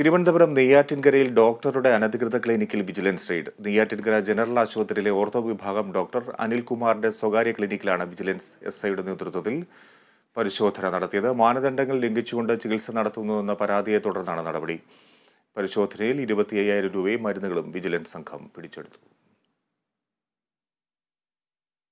തിരുവനന്തപുരം നെയ്യാറ്റിൻകരയിൽ ഡോക്ടറുടെ അനധികൃത ക്ലിനിക്കിൽ വിജിലൻസ് റെയ്ഡ് നെയ്യാറ്റിൻകര ജനറൽ ആശുപത്രിയിലെ ഓർത്തോ വിഭാഗം ഡോക്ടർ അനിൽകുമാറിന്റെ സ്വകാര്യ ക്ലിനിക്കിലാണ് വിജിലൻസ് എസ് ഐയുടെ നേതൃത്വത്തിൽ പരിശോധന നടത്തിയത് മാനദണ്ഡങ്ങൾ ലംഘിച്ചുകൊണ്ട് ചികിത്സ നടത്തുന്നുവെന്ന പരാതിയെ തുടർന്നാണ് നടപടി പരിശോധനയിൽ ഇരുപത്തി അയ്യായിരം രൂപയും മരുന്നുകളും വിജിലൻസ് സംഘം പിടിച്ചെടുത്തു